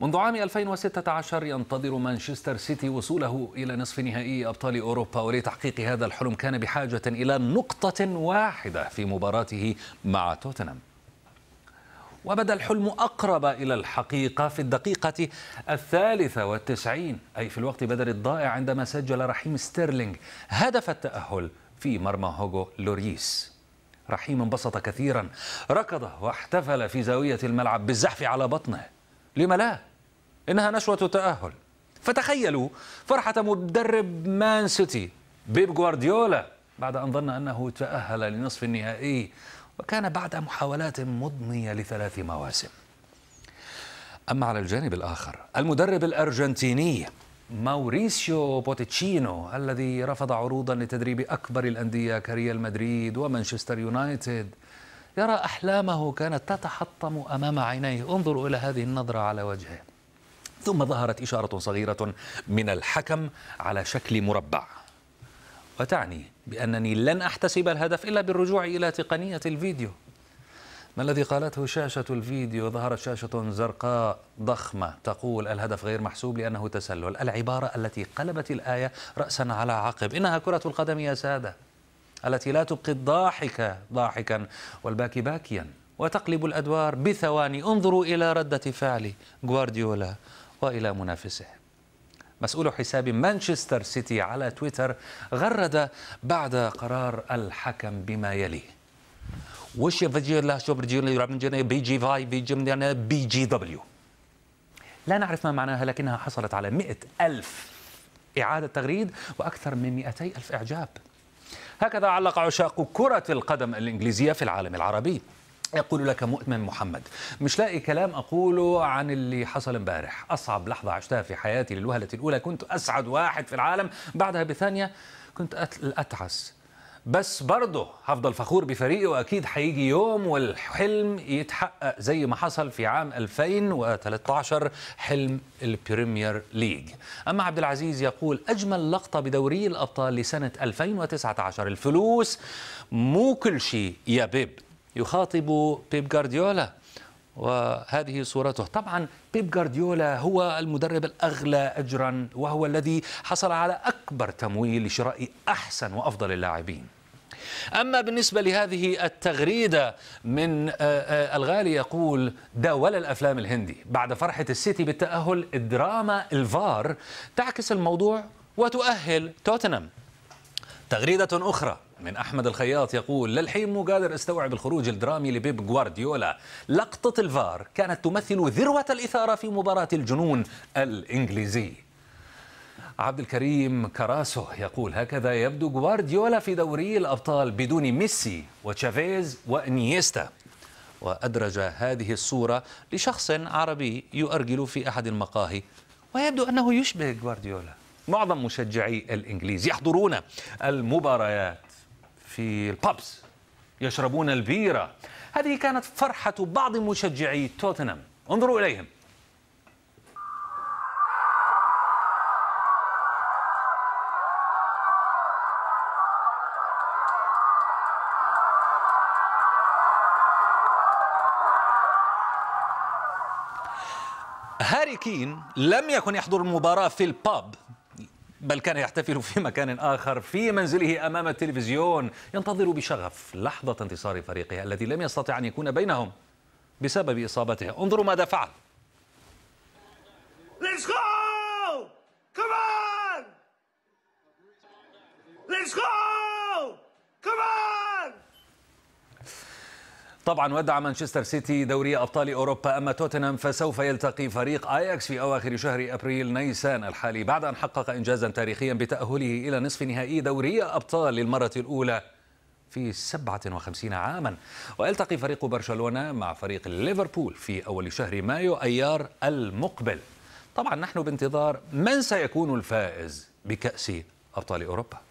منذ عام 2016 ينتظر مانشستر سيتي وصوله إلى نصف نهائي أبطال أوروبا ولتحقيق هذا الحلم كان بحاجة إلى نقطة واحدة في مباراته مع توتنهام وبدا الحلم أقرب إلى الحقيقة في الدقيقة الثالثة والتسعين أي في الوقت بدل الضائع عندما سجل رحيم ستيرلينغ هدف التأهل في مرمى هوغو لوريس رحيم انبسط كثيرا ركض واحتفل في زاوية الملعب بالزحف على بطنه لم لا إنها نشوة تأهل فتخيلوا فرحة مدرب مان سيتي بيب جوارديولا بعد أن ظن أنه تأهل لنصف النهائي وكان بعد محاولات مضنية لثلاث مواسم أما على الجانب الآخر المدرب الأرجنتيني ماوريسيو بوتيتشينو الذي رفض عروضا لتدريب أكبر الأندية كريال مدريد ومانشستر يونايتد يرى أحلامه كانت تتحطم أمام عينيه انظروا إلى هذه النظرة على وجهه ثم ظهرت إشارة صغيرة من الحكم على شكل مربع وتعني بأنني لن أحتسب الهدف إلا بالرجوع إلى تقنية الفيديو ما الذي قالته شاشة الفيديو ظهرت شاشة زرقاء ضخمة تقول الهدف غير محسوب لأنه تسلل العبارة التي قلبت الآية رأسا على عقب إنها كرة القدم يا سادة التي لا تبقي الضاحك ضاحكا والباكي باكيا وتقلب الأدوار بثواني انظروا إلى ردة فعل غوارديولا وإلى منافسه مسؤول حساب مانشستر سيتي على تويتر غرد بعد قرار الحكم بما يلي وش فيجيلا بي جي فاي بي جي بي جي دبليو لا نعرف ما معناها لكنها حصلت على مئة ألف إعادة تغريد وأكثر من 200 ألف إعجاب هكذا علق عشاق كرة القدم الإنجليزية في العالم العربي يقول لك مؤمن محمد مش لاقي كلام أقوله عن اللي حصل امبارح أصعب لحظة عشتها في حياتي للوهلة الأولى كنت أسعد واحد في العالم بعدها بثانية كنت أتعس بس برضه هفضل فخور بفريقي واكيد هيجي يوم والحلم يتحقق زي ما حصل في عام 2013 حلم البريمير ليج. اما عبد العزيز يقول اجمل لقطه بدوري الابطال لسنه 2019 الفلوس مو كل شيء يا بيب يخاطب بيب جارديولا وهذه صورته طبعا بيب جارديولا هو المدرب الأغلى أجرا وهو الذي حصل على أكبر تمويل لشراء أحسن وأفضل اللاعبين أما بالنسبة لهذه التغريدة من آه، آه، الغالي يقول داول ولا الأفلام الهندي بعد فرحة السيتي بالتأهل الدراما الفار تعكس الموضوع وتؤهل توتنهام تغريدة أخرى من أحمد الخياط يقول للحين مو قادر استوعب الخروج الدرامي لبيب غوارديولا لقطة الفار كانت تمثل ذروة الإثارة في مباراة الجنون الإنجليزي عبد الكريم كراسو يقول هكذا يبدو غوارديولا في دوري الأبطال بدون ميسي وتشافيز وإنيستا وأدرج هذه الصورة لشخص عربي يؤرجل في أحد المقاهي ويبدو أنه يشبه غوارديولا معظم مشجعي الإنجليز يحضرون المباريات في البابس يشربون البيرة هذه كانت فرحة بعض مشجعي توتنهام انظروا إليهم هاري كين لم يكن يحضر المباراة في الباب بل كان يحتفل في مكان آخر في منزله أمام التلفزيون ينتظر بشغف لحظة انتصار فريقه الذي لم يستطع أن يكون بينهم بسبب إصابته انظروا ماذا فعل Let's go! Come on! Let's go! طبعا ودع مانشستر سيتي دوري ابطال اوروبا اما توتنهام فسوف يلتقي فريق اياكس في اواخر شهر ابريل نيسان الحالي بعد ان حقق انجازا تاريخيا بتاهله الى نصف نهائي دوري ابطال للمره الاولى في 57 عاما ويلتقي فريق برشلونه مع فريق ليفربول في اول شهر مايو ايار المقبل طبعا نحن بانتظار من سيكون الفائز بكاس ابطال اوروبا